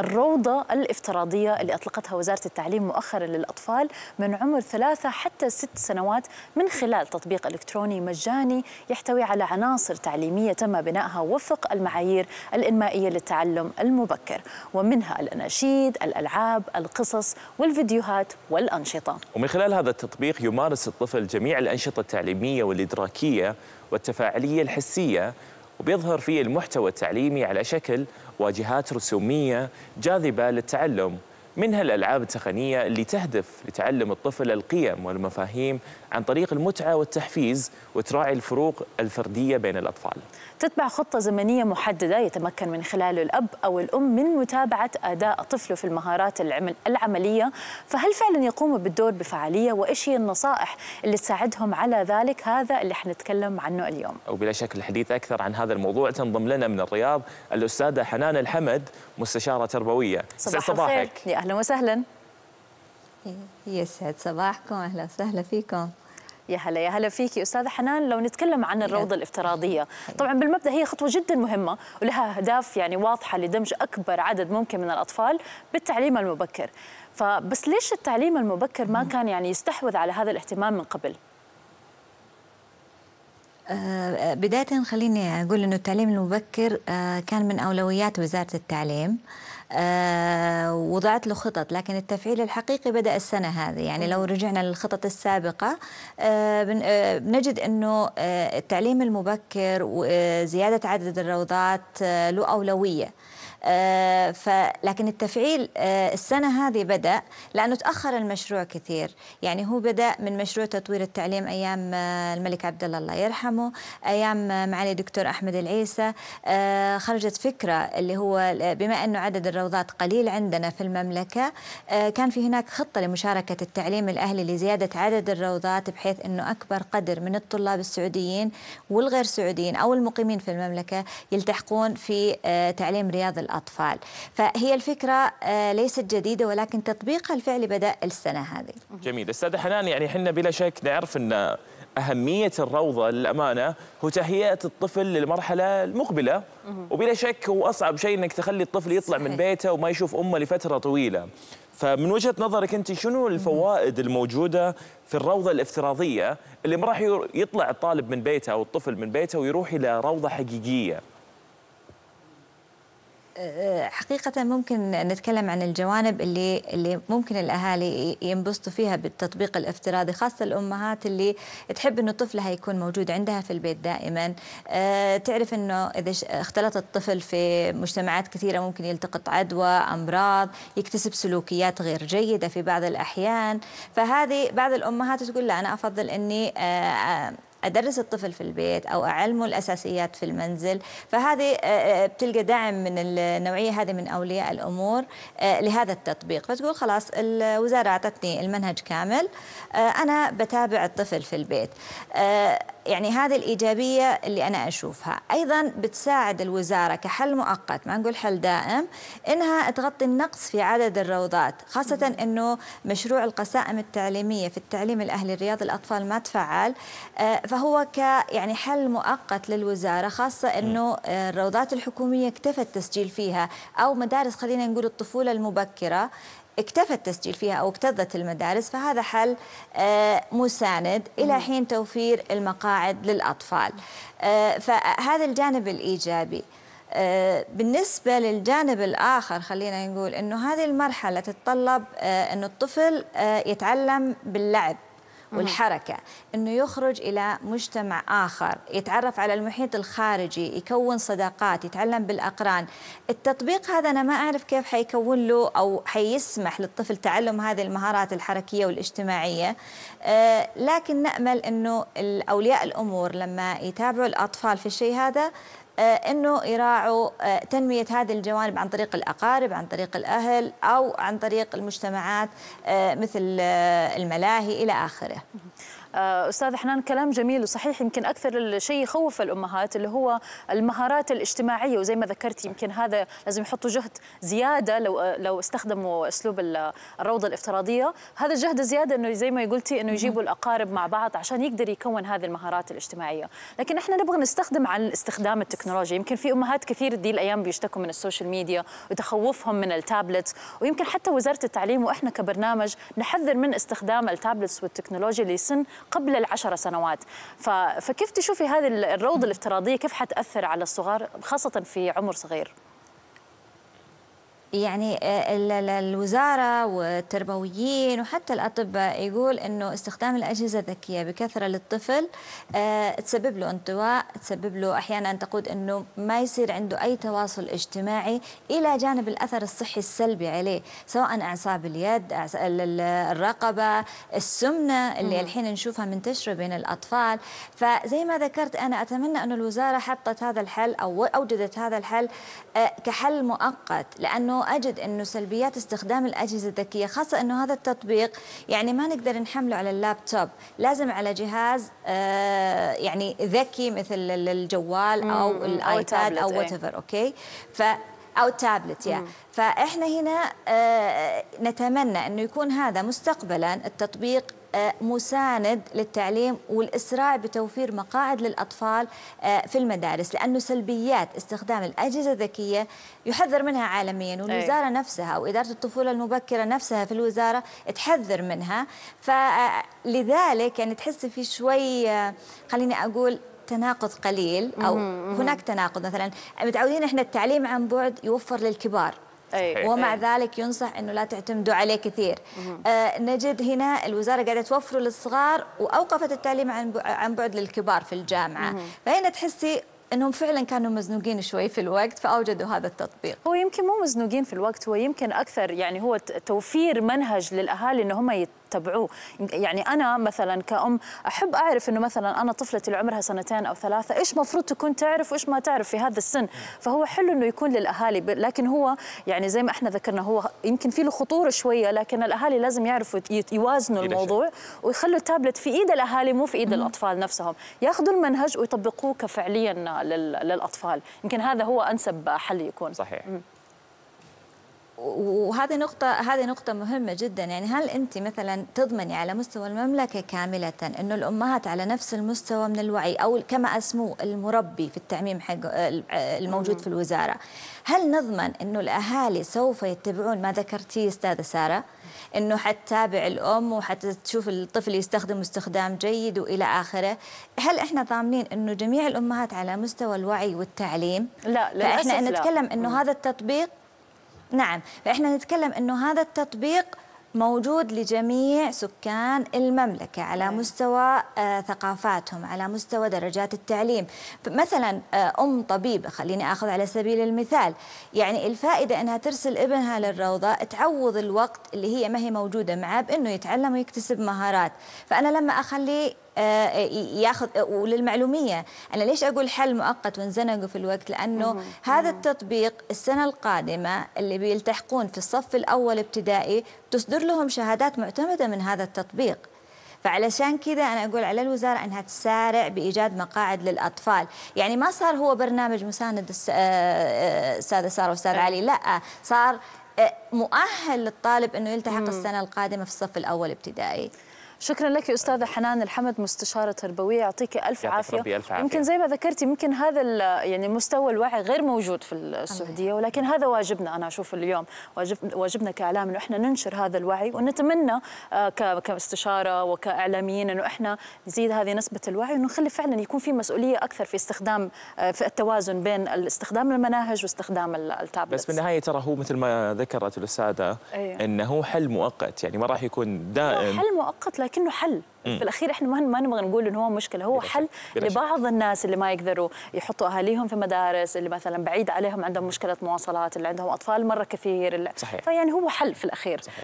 الروضة الافتراضية اللي أطلقتها وزارة التعليم مؤخرا للأطفال من عمر ثلاثة حتى ست سنوات من خلال تطبيق إلكتروني مجاني يحتوي على عناصر تعليمية تم بنائها وفق المعايير الإنمائية للتعلم المبكر ومنها الأناشيد، الألعاب، القصص والفيديوهات والأنشطة ومن خلال هذا التطبيق يمارس الطفل جميع الأنشطة التعليمية والإدراكية والتفاعلية الحسية وبيظهر فيه المحتوى التعليمي على شكل واجهات رسومية جاذبة للتعلم منها الألعاب التقنية اللي تهدف لتعلم الطفل القيم والمفاهيم عن طريق المتعة والتحفيز وتراعي الفروق الفردية بين الأطفال تتبع خطة زمنية محددة يتمكن من خلال الأب أو الأم من متابعة أداء طفله في المهارات العملية فهل فعلا يقوم بالدور بفعالية وإيش هي النصائح اللي تساعدهم على ذلك هذا اللي حنتكلم عنه اليوم وبلا شك الحديث أكثر عن هذا الموضوع تنضم لنا من الرياض الأستاذة حنان الحمد مستشارة تربوية صباح صباحك يا أهلا أهلا وسهلا يسعد صباحكم أهلا وسهلا فيكم يا هلا يا هلا فيكي استاذه حنان لو نتكلم عن الروضه الافتراضيه طبعا بالمبدا هي خطوه جدا مهمه ولها اهداف يعني واضحه لدمج اكبر عدد ممكن من الاطفال بالتعليم المبكر فبس ليش التعليم المبكر ما كان يعني يستحوذ على هذا الاهتمام من قبل آه، بداية خليني أقول أنه التعليم المبكر آه، كان من أولويات وزارة التعليم آه، وضعت له خطط لكن التفعيل الحقيقي بدأ السنة هذه يعني لو رجعنا للخطط السابقة آه، بنجد آه، أنه التعليم المبكر وزيادة عدد الروضات له أولوية آه، لكن التفعيل آه، السنة هذه بدأ لأنه تأخر المشروع كثير يعني هو بدأ من مشروع تطوير التعليم أيام آه، الملك عبد الله الله يرحمه أيام معالي دكتور أحمد العيسى خرجت فكرة اللي هو بما أنه عدد الروضات قليل عندنا في المملكة كان في هناك خطة لمشاركة التعليم الأهلي لزيادة عدد الروضات بحيث أنه أكبر قدر من الطلاب السعوديين والغير سعوديين أو المقيمين في المملكة يلتحقون في تعليم رياض الأرض الأطفال فهي الفكرة آه، ليست جديدة ولكن تطبيقها الفعلي بدأ السنة هذه جميل أستاذة حنان يعني حنا بلا شك نعرف أن أهمية الروضة للأمانة هو تهيئة الطفل للمرحلة المقبلة وبلا شك هو أصعب شيء أنك تخلي الطفل يطلع من بيته وما يشوف أمه لفترة طويلة فمن وجهة نظرك أنت شنو الفوائد الموجودة في الروضة الافتراضية اللي ما راح يطلع الطالب من بيته أو الطفل من بيته ويروح إلى روضة حقيقية حقيقة ممكن نتكلم عن الجوانب اللي اللي ممكن الأهالي ينبسطوا فيها بالتطبيق الافتراضي خاصة الأمهات اللي تحب إنه طفلها يكون موجود عندها في البيت دائما آه، تعرف إنه إذا اختلط الطفل في مجتمعات كثيرة ممكن يلتقط عدوى أمراض يكتسب سلوكيات غير جيدة في بعض الأحيان فهذه بعض الأمهات تقول لا أنا أفضل إني آه، آه، ادرس الطفل في البيت او اعلمه الاساسيات في المنزل فهذه آه، آه، بتلقى دعم من النوعيه هذه من اولياء الامور آه، لهذا التطبيق فتقول خلاص الوزاره اعطتني المنهج كامل انا بتابع الطفل في البيت يعني هذه الإيجابية اللي أنا أشوفها أيضا بتساعد الوزارة كحل مؤقت ما نقول حل دائم إنها تغطي النقص في عدد الروضات خاصة أنه مشروع القسائم التعليمية في التعليم الأهلي رياض الأطفال ما تفعل آه، فهو ك يعني حل مؤقت للوزارة خاصة أنه آه، الروضات الحكومية اكتفى التسجيل فيها أو مدارس خلينا نقول الطفولة المبكرة اكتفى التسجيل فيها أو اكتظت المدارس فهذا حل آه، مساند إلى حين توفير المقاعد للأطفال آه، فهذا الجانب الإيجابي آه، بالنسبة للجانب الآخر خلينا نقول أنه هذه المرحلة تتطلب أن الطفل يتعلم باللعب والحركة أنه يخرج إلى مجتمع آخر يتعرف على المحيط الخارجي يكون صداقات يتعلم بالأقران التطبيق هذا أنا ما أعرف كيف حيكون له أو حيسمح للطفل تعلم هذه المهارات الحركية والاجتماعية أه لكن نأمل أنه أولياء الأمور لما يتابعوا الأطفال في الشيء هذا آه، انه يراعوا آه، تنميه هذه الجوانب عن طريق الاقارب عن طريق الاهل او عن طريق المجتمعات آه، مثل الملاهي الى اخره آه، استاذ حنان كلام جميل وصحيح يمكن اكثر الشيء يخوف الامهات اللي هو المهارات الاجتماعيه وزي ما ذكرتي يمكن هذا لازم يحطوا جهد زياده لو لو استخدموا اسلوب الروضه الافتراضيه هذا الجهد زياده انه زي ما قلتي انه يجيبوا الاقارب مع بعض عشان يقدر يكون هذه المهارات الاجتماعيه لكن احنا نبغى نستخدم عن استخدام التكنولوجيا يمكن في امهات كثير دي الايام بيشتكوا من السوشيال ميديا وتخوفهم من التابلت ويمكن حتى وزاره التعليم واحنا كبرنامج نحذر من استخدام التابلتس والتكنولوجيا لسن قبل العشر سنوات فكيف تشوفي هذه الروضة الافتراضية كيف حتأثر على الصغار خاصة في عمر صغير؟ يعني آه، الوزارة والتربويين وحتى الأطباء يقول أنه استخدام الأجهزة الذكية بكثرة للطفل آه، تسبب له انطواء تسبب له أحيانا تقود أنه ما يصير عنده أي تواصل اجتماعي إلى جانب الأثر الصحي السلبي عليه سواء أعصاب اليد الرقبة السمنة اللي الحين نشوفها منتشرة بين الأطفال فزي ما ذكرت أنا أتمنى انه الوزارة حطت هذا الحل أو أوجدت هذا الحل آه، كحل مؤقت لأنه اجد انه سلبيات استخدام الاجهزه الذكيه خاصه انه هذا التطبيق يعني ما نقدر نحمله على اللابتوب لازم على جهاز آه، يعني ذكي مثل الجوال او الايباد او وات ايفر اوكي ف او تابلت يا فاحنا هنا آه، نتمنى انه يكون هذا مستقبلا التطبيق آه، مساند للتعليم والإسراع بتوفير مقاعد للأطفال آه، في المدارس لأنه سلبيات استخدام الأجهزة الذكية يحذر منها عالميا إيه. والوزارة أي. نفسها وإدارة الطفولة المبكرة نفسها في الوزارة تحذر منها فلذلك آه، يعني تحس في شوي خليني أقول تناقض قليل أو هناك تناقض مثلا متعودين إحنا التعليم عن بعد يوفر للكبار أيه. ومع إيه. ذلك ينصح أنه لا تعتمدوا عليه كثير آه نجد هنا الوزارة قاعدة توفره للصغار وأوقفت التعليم عن بعد للكبار في الجامعة فهنا تحسي انهم فعلا كانوا مزنوقين شوي في الوقت فاوجدوا هذا التطبيق. هو يمكن مو مزنوقين في الوقت هو يمكن اكثر يعني هو توفير منهج للاهالي ان هم يت تتبعوه يعني انا مثلا كأم احب اعرف انه مثلا انا طفلتي اللي عمرها سنتين او ثلاثه ايش مفروض تكون تعرف وايش ما تعرف في هذا السن فهو حلو انه يكون للاهالي لكن هو يعني زي ما احنا ذكرنا هو يمكن في له خطوره شويه لكن الاهالي لازم يعرفوا يوازنوا الموضوع ويخلوا التابلت في ايد الاهالي مو في ايد الاطفال نفسهم ياخذوا المنهج ويطبقوه كفعليا للاطفال يمكن هذا هو انسب حل يكون صحيح وهذه نقطة هذه نقطة مهمة جدا يعني هل أنت مثلا تضمني على مستوى المملكة كاملة أنه الأمهات على نفس المستوى من الوعي أو كما أسموه المربي في التعميم حق الموجود في الوزارة هل نضمن أنه الأهالي سوف يتبعون ما ذكرتيه أستاذة سارة أنه حتتابع الأم وحتشوف الطفل يستخدم استخدام جيد وإلى آخره هل إحنا ضامنين أنه جميع الأمهات على مستوى الوعي والتعليم لا للأسف فإحنا نتكلم أنه هذا التطبيق نعم فإحنا نتكلم أنه هذا التطبيق موجود لجميع سكان المملكة على نعم. مستوى آه، ثقافاتهم على مستوى درجات التعليم مثلا آه، أم طبيبة خليني أخذ على سبيل المثال يعني الفائدة أنها ترسل ابنها للروضة تعوض الوقت اللي هي ما هي موجودة معه بأنه يتعلم ويكتسب مهارات فأنا لما أخلي آه، آه، ياخذ آه، وللمعلوميه انا ليش اقول حل مؤقت وانزنقوا في الوقت لانه مم. هذا التطبيق السنه القادمه اللي بيلتحقون في الصف الاول ابتدائي تصدر لهم شهادات معتمده من هذا التطبيق فعلشان كذا أنا أقول على الوزارة أنها تسارع بإيجاد مقاعد للأطفال يعني ما صار هو برنامج مساند أستاذة سارة وأستاذ علي لا صار مؤهل للطالب أنه يلتحق السنة القادمة في الصف الأول ابتدائي شكرا لك استاذه حنان الحمد مستشاره تربويه يعطيك الف عافيه ألف عافية. يمكن زي ما ذكرتي يمكن هذا يعني مستوى الوعي غير موجود في السعوديه ولكن هذا واجبنا انا اشوف اليوم واجب واجبنا كاعلام انه احنا ننشر هذا الوعي ونتمنى آه، كاستشاره وكاعلاميين انه احنا نزيد هذه نسبه الوعي ونخلي فعلا يكون في مسؤوليه اكثر في استخدام آه، في التوازن بين استخدام المناهج واستخدام التابلت بس بالنهايه ترى هو مثل ما ذكرت الاستاذه أيه. انه حل مؤقت يعني ما راح يكون دائم حل مؤقت لكن ولكنه حل في الاخير احنا ما ما نبغى نقول انه هو مشكله هو حل لبعض الناس اللي ما يقدروا يحطوا اهاليهم في مدارس اللي مثلا بعيد عليهم عندهم مشكله مواصلات اللي عندهم اطفال مره كثير اللي صحيح. فيعني هو حل في الاخير صحيح.